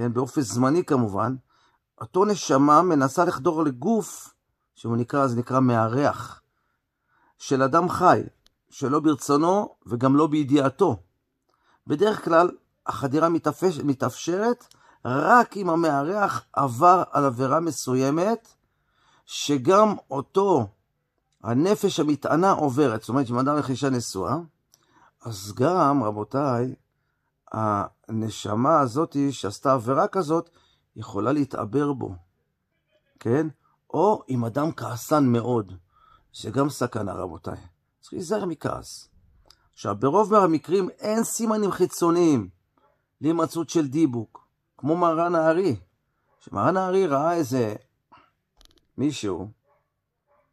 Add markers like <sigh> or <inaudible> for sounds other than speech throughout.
כן, באופן זמני כמובן, אותו נשמה מנסה לחדור לגוף, שהוא נקרא, אז נקרא מארח, של אדם חי, שלא ברצונו וגם לא בידיעתו. בדרך כלל, החדירה מתאפש, מתאפשרת רק אם המארח עבר על עבירה מסוימת, שגם אותו, הנפש המטענה עוברת. זאת אומרת, אם אדם יחישה נשואה, אז גם, רבותיי, הנשמה הזאת שעשתה עבירה כזאת, יכולה להתעבר בו, כן? או אם אדם כעסן מאוד, שגם סכנה רבותיי. צריך להיזהר מכעס. עכשיו, ברוב מהמקרים אין סימנים חיצוניים להימצאות של דיבוק, כמו מרן הארי. כשמרן הארי ראה איזה מישהו,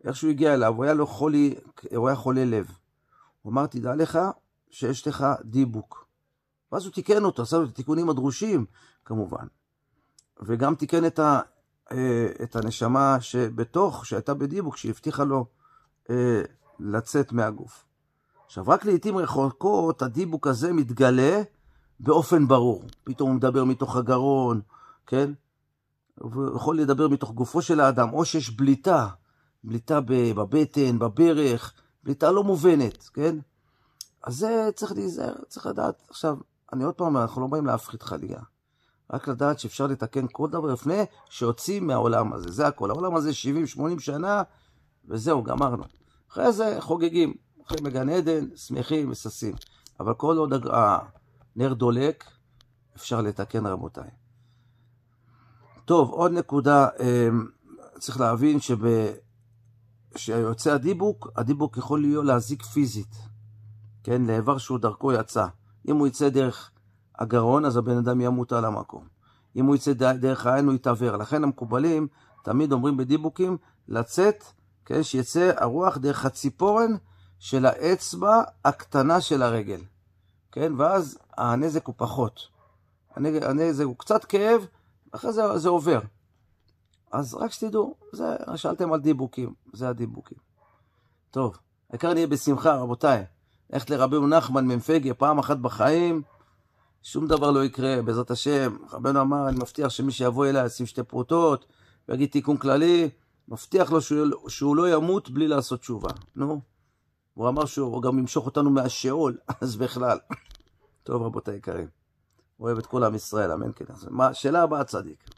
איך שהוא הגיע אליו, הוא היה לו חולי, הוא היה חולה לב. הוא אמר, תדע לך שיש לך דיבוק. ואז הוא תיקן אותו, עשה את התיקונים הדרושים, כמובן. וגם תיקן את, ה, אה, את הנשמה שבתוך, שהייתה בדיבוק, שהבטיחה לו אה, לצאת מהגוף. עכשיו, רק לעיתים רחוקות הדיבוק הזה מתגלה באופן ברור. פתאום הוא מדבר מתוך הגרון, כן? הוא יכול לדבר מתוך גופו של האדם, או שיש בליטה, בליטה בבטן, בברך, בליטה לא מובנת, כן? אז זה צריך להיזהר, צריך לדעת. עכשיו, אני עוד פעם, אנחנו לא באים להפחית חלילה. רק לדעת שאפשר לתקן כל דבר לפני שיוצאים מהעולם הזה, זה הכל. העולם הזה 70-80 שנה, וזהו, גמרנו. אחרי זה חוגגים, אחרי מגן עדן, שמחים וששים. אבל כל עוד הנר דולק, אפשר לתקן, רבותיי. טוב, עוד נקודה, אמ, צריך להבין שב... שיוצא הדיבוק, הדיבוק יכול להיות להזיק פיזית, כן, לאיבר שהוא דרכו יצא. אם הוא יצא דרך הגרון, אז הבן אדם ימות על המקום. אם הוא יצא דרך העין, הוא יתעוור. לכן המקובלים תמיד אומרים בדיבוקים, לצאת, כן, שיצא הרוח דרך הציפורן של האצבע הקטנה של הרגל. כן, ואז הנזק הוא פחות. הנזק הוא קצת כאב, אחרי זה זה עובר. אז רק שתדעו, זה, שאלתם על דיבוקים, זה הדיבוקים. טוב, העיקר נהיה בשמחה, רבותיי. ללכת לרבנו נחמן מ"פגיה פעם אחת בחיים, שום דבר לא יקרה, בעזרת השם. רבנו אמר, אני מבטיח שמי שיבוא אליי ישים שתי פרוטות, ויגיד תיקון כללי, מבטיח לו שהוא, לא, שהוא לא ימות בלי לעשות תשובה. נו, הוא אמר שהוא גם ימשוך אותנו מהשאול, <laughs> אז בכלל. טוב, רבותי היקרים, אוהב את כל עם ישראל, אמן כן. מה, שאלה הבאה, צדיק.